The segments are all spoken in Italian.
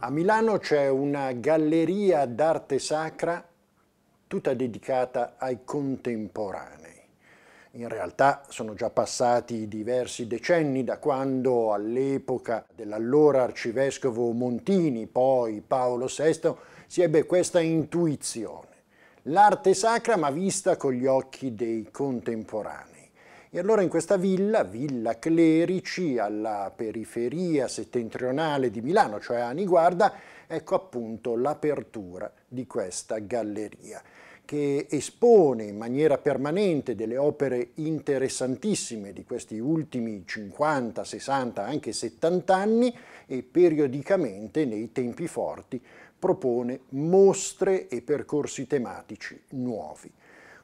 A Milano c'è una galleria d'arte sacra tutta dedicata ai contemporanei. In realtà sono già passati diversi decenni da quando all'epoca dell'allora arcivescovo Montini, poi Paolo VI, si ebbe questa intuizione. L'arte sacra ma vista con gli occhi dei contemporanei. E allora in questa villa, Villa Clerici, alla periferia settentrionale di Milano, cioè a Niguarda, ecco appunto l'apertura di questa galleria che espone in maniera permanente delle opere interessantissime di questi ultimi 50, 60, anche 70 anni e periodicamente nei tempi forti propone mostre e percorsi tematici nuovi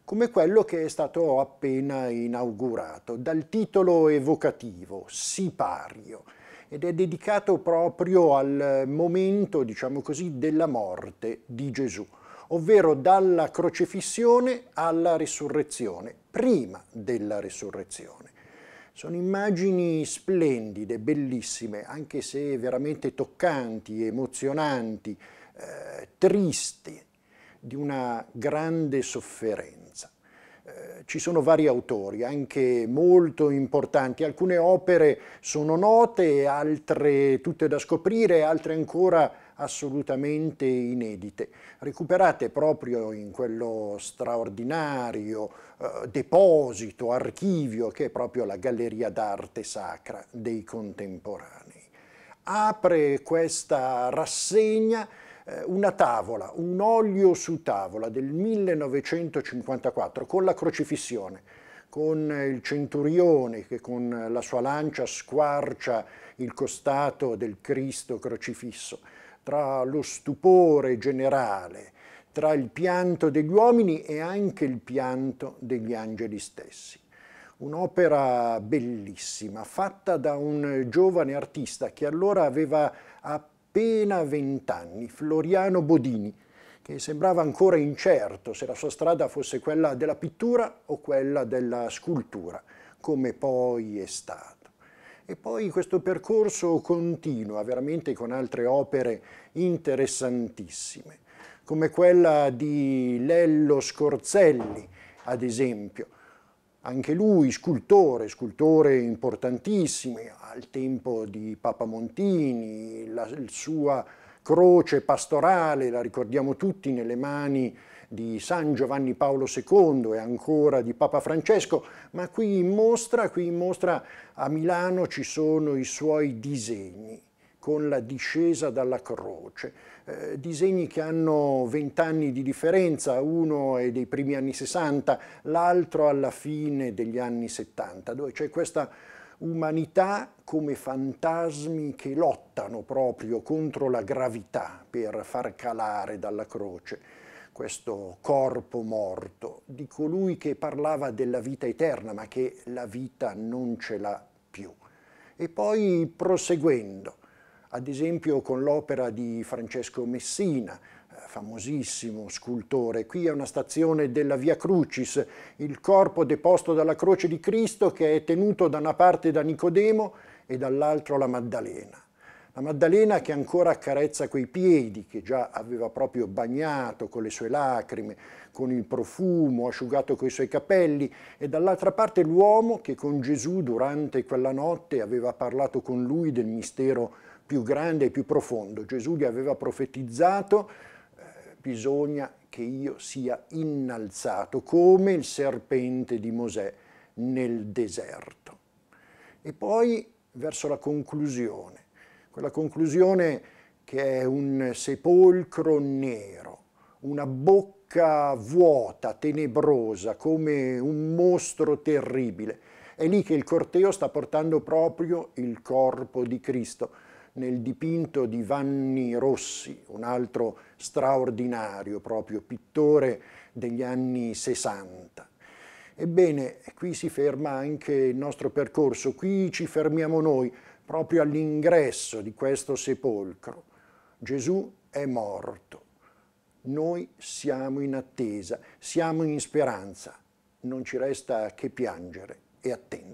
come quello che è stato appena inaugurato, dal titolo evocativo, Sipario, ed è dedicato proprio al momento, diciamo così, della morte di Gesù, ovvero dalla crocifissione alla risurrezione, prima della risurrezione. Sono immagini splendide, bellissime, anche se veramente toccanti, emozionanti, eh, tristi, di una grande sofferenza. Eh, ci sono vari autori, anche molto importanti, alcune opere sono note, altre tutte da scoprire, altre ancora assolutamente inedite, recuperate proprio in quello straordinario eh, deposito, archivio che è proprio la Galleria d'Arte Sacra dei Contemporanei. Apre questa rassegna eh, una tavola, un olio su tavola del 1954 con la crocifissione, con il centurione che con la sua lancia squarcia il costato del Cristo crocifisso, tra lo stupore generale, tra il pianto degli uomini e anche il pianto degli angeli stessi. Un'opera bellissima, fatta da un giovane artista che allora aveva appena appena vent'anni, Floriano Bodini, che sembrava ancora incerto se la sua strada fosse quella della pittura o quella della scultura, come poi è stato. E poi questo percorso continua veramente con altre opere interessantissime, come quella di Lello Scorzelli, ad esempio, anche lui scultore, scultore importantissimo al tempo di Papa Montini, la, la sua croce pastorale, la ricordiamo tutti, nelle mani di San Giovanni Paolo II e ancora di Papa Francesco, ma qui in mostra, qui in mostra a Milano ci sono i suoi disegni con la discesa dalla croce. Eh, disegni che hanno vent'anni di differenza, uno è dei primi anni 60, l'altro alla fine degli anni 70, dove c'è questa umanità come fantasmi che lottano proprio contro la gravità per far calare dalla croce questo corpo morto di colui che parlava della vita eterna ma che la vita non ce l'ha più. E poi proseguendo, ad esempio con l'opera di Francesco Messina, eh, famosissimo scultore. Qui è una stazione della Via Crucis, il corpo deposto dalla croce di Cristo che è tenuto da una parte da Nicodemo e dall'altra la Maddalena. La Maddalena che ancora accarezza quei piedi che già aveva proprio bagnato con le sue lacrime, con il profumo, asciugato coi suoi capelli, e dall'altra parte l'uomo che con Gesù durante quella notte aveva parlato con lui del mistero più grande e più profondo. Gesù gli aveva profetizzato, eh, bisogna che io sia innalzato come il serpente di Mosè nel deserto. E poi verso la conclusione, quella conclusione che è un sepolcro nero, una bocca vuota, tenebrosa, come un mostro terribile. È lì che il corteo sta portando proprio il corpo di Cristo nel dipinto di Vanni Rossi, un altro straordinario proprio pittore degli anni 60. Ebbene, qui si ferma anche il nostro percorso, qui ci fermiamo noi, proprio all'ingresso di questo sepolcro. Gesù è morto, noi siamo in attesa, siamo in speranza, non ci resta che piangere e attendere.